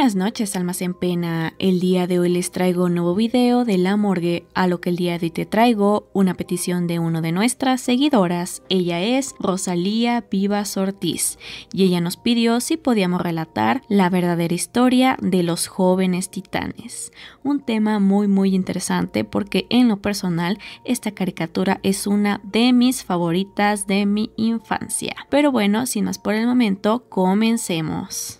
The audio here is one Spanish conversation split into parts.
Buenas noches, almas en pena. El día de hoy les traigo un nuevo video de La Morgue, a lo que el día de hoy te traigo una petición de una de nuestras seguidoras. Ella es Rosalía Vivas Ortiz y ella nos pidió si podíamos relatar la verdadera historia de los jóvenes titanes. Un tema muy muy interesante porque en lo personal esta caricatura es una de mis favoritas de mi infancia. Pero bueno, sin más por el momento, comencemos.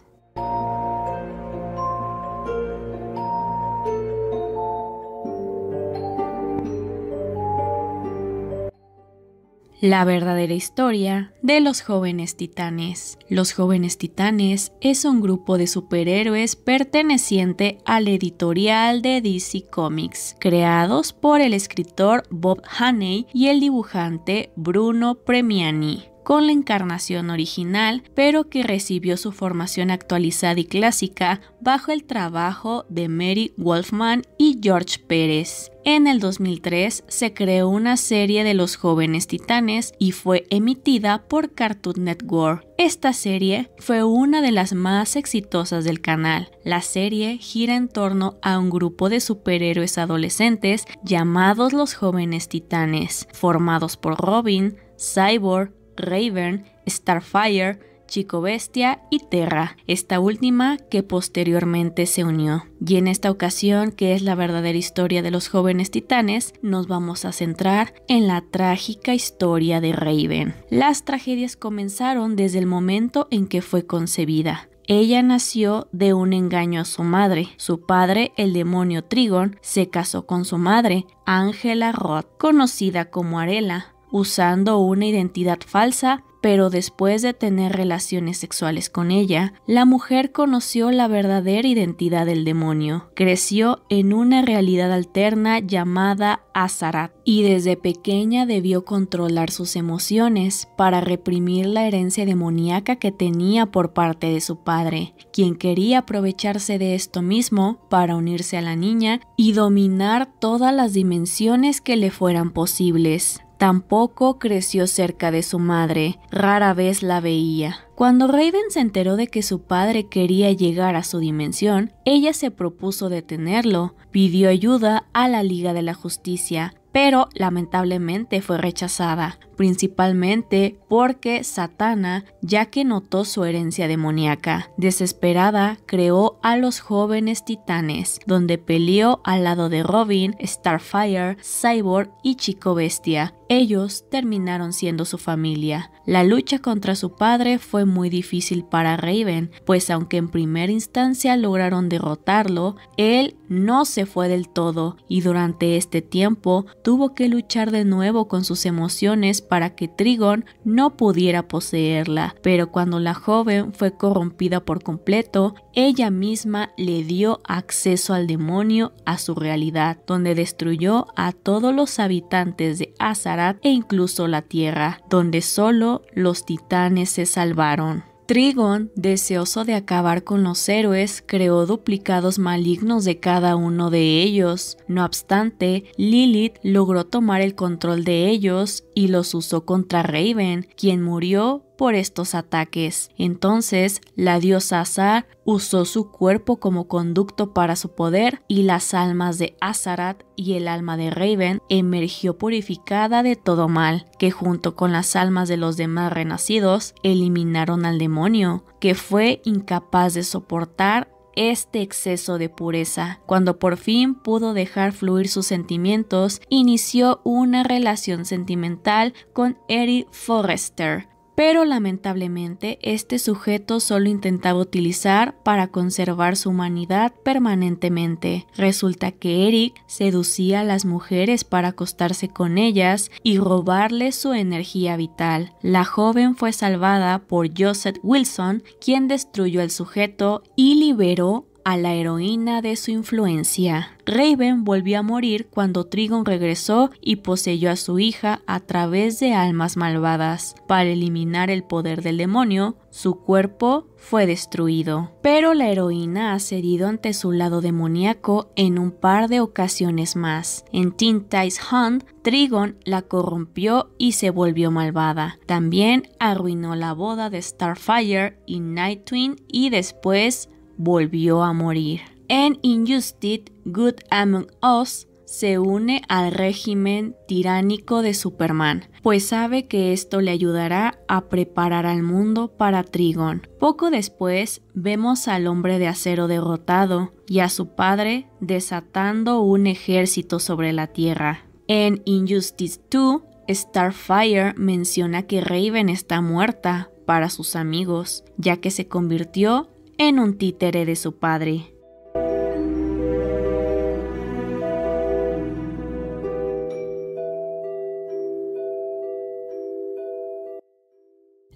La verdadera historia de los jóvenes titanes. Los jóvenes titanes es un grupo de superhéroes perteneciente al editorial de DC Comics, creados por el escritor Bob Haney y el dibujante Bruno Premiani con la encarnación original, pero que recibió su formación actualizada y clásica bajo el trabajo de Mary Wolfman y George Pérez. En el 2003 se creó una serie de Los jóvenes titanes y fue emitida por Cartoon Network. Esta serie fue una de las más exitosas del canal. La serie gira en torno a un grupo de superhéroes adolescentes llamados los jóvenes titanes, formados por Robin, Cyborg, Raven, Starfire, Chico Bestia y Terra, esta última que posteriormente se unió. Y en esta ocasión, que es la verdadera historia de los jóvenes titanes, nos vamos a centrar en la trágica historia de Raven. Las tragedias comenzaron desde el momento en que fue concebida. Ella nació de un engaño a su madre. Su padre, el demonio Trigon, se casó con su madre, Angela Roth, conocida como Arela, usando una identidad falsa, pero después de tener relaciones sexuales con ella, la mujer conoció la verdadera identidad del demonio. Creció en una realidad alterna llamada Azarat y desde pequeña debió controlar sus emociones para reprimir la herencia demoníaca que tenía por parte de su padre, quien quería aprovecharse de esto mismo para unirse a la niña y dominar todas las dimensiones que le fueran posibles. Tampoco creció cerca de su madre, rara vez la veía. Cuando Raiden se enteró de que su padre quería llegar a su dimensión, ella se propuso detenerlo, pidió ayuda a la Liga de la Justicia, pero lamentablemente fue rechazada principalmente porque Satana, ya que notó su herencia demoníaca, desesperada creó a los jóvenes titanes, donde peleó al lado de Robin, Starfire, Cyborg y Chico Bestia. Ellos terminaron siendo su familia. La lucha contra su padre fue muy difícil para Raven, pues aunque en primera instancia lograron derrotarlo, él no se fue del todo y durante este tiempo tuvo que luchar de nuevo con sus emociones para que Trigon no pudiera poseerla, pero cuando la joven fue corrompida por completo, ella misma le dio acceso al demonio a su realidad, donde destruyó a todos los habitantes de Azarat e incluso la Tierra, donde solo los titanes se salvaron. Trigon, deseoso de acabar con los héroes, creó duplicados malignos de cada uno de ellos. No obstante, Lilith logró tomar el control de ellos y los usó contra Raven, quien murió por estos ataques. Entonces, la diosa Azar usó su cuerpo como conducto para su poder y las almas de Azarat y el alma de Raven emergió purificada de todo mal, que junto con las almas de los demás renacidos eliminaron al demonio, que fue incapaz de soportar este exceso de pureza. Cuando por fin pudo dejar fluir sus sentimientos, inició una relación sentimental con Eric Forrester, pero lamentablemente este sujeto solo intentaba utilizar para conservar su humanidad permanentemente. Resulta que Eric seducía a las mujeres para acostarse con ellas y robarle su energía vital. La joven fue salvada por Joseph Wilson, quien destruyó al sujeto y liberó a la heroína de su influencia. Raven volvió a morir cuando Trigon regresó y poseyó a su hija a través de almas malvadas. Para eliminar el poder del demonio, su cuerpo fue destruido. Pero la heroína ha cedido ante su lado demoníaco en un par de ocasiones más. En Teen Hunt, Trigon la corrompió y se volvió malvada. También arruinó la boda de Starfire y Nightwing y después volvió a morir. En Injustice, Good Among Us se une al régimen tiránico de Superman, pues sabe que esto le ayudará a preparar al mundo para Trigon. Poco después vemos al hombre de acero derrotado y a su padre desatando un ejército sobre la Tierra. En Injustice 2, Starfire menciona que Raven está muerta para sus amigos, ya que se convirtió en un títere de su padre.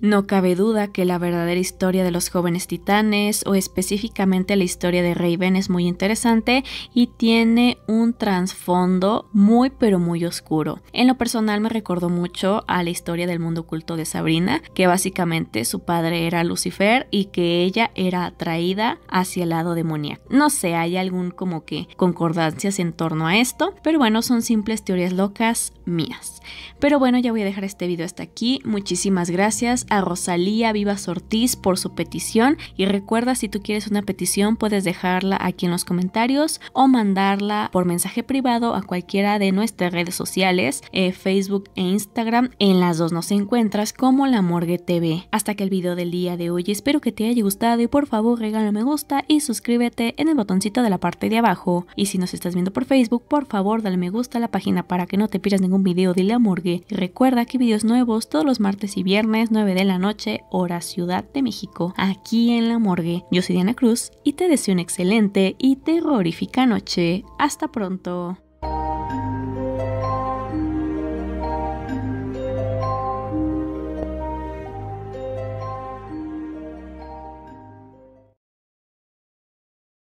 No cabe duda que la verdadera historia de los jóvenes titanes o específicamente la historia de Raven es muy interesante y tiene un trasfondo muy pero muy oscuro. En lo personal me recordó mucho a la historia del mundo oculto de Sabrina, que básicamente su padre era Lucifer y que ella era atraída hacia el lado demoníaco. No sé, hay algún como que concordancias en torno a esto, pero bueno, son simples teorías locas mías. Pero bueno, ya voy a dejar este video hasta aquí. Muchísimas gracias a Rosalía Vivas Ortiz por su petición y recuerda si tú quieres una petición puedes dejarla aquí en los comentarios o mandarla por mensaje privado a cualquiera de nuestras redes sociales, eh, Facebook e Instagram. En las dos nos encuentras como La Morgue TV. Hasta que el video del día de hoy espero que te haya gustado y por favor regala me gusta y suscríbete en el botoncito de la parte de abajo. Y si nos estás viendo por Facebook, por favor dale me gusta a la página para que no te pierdas ningún video de La Morgue. Y recuerda que videos nuevos todos los martes y viernes 9 de la noche, hora Ciudad de México, aquí en la morgue. Yo soy Diana Cruz y te deseo una excelente y terrorífica noche. Hasta pronto.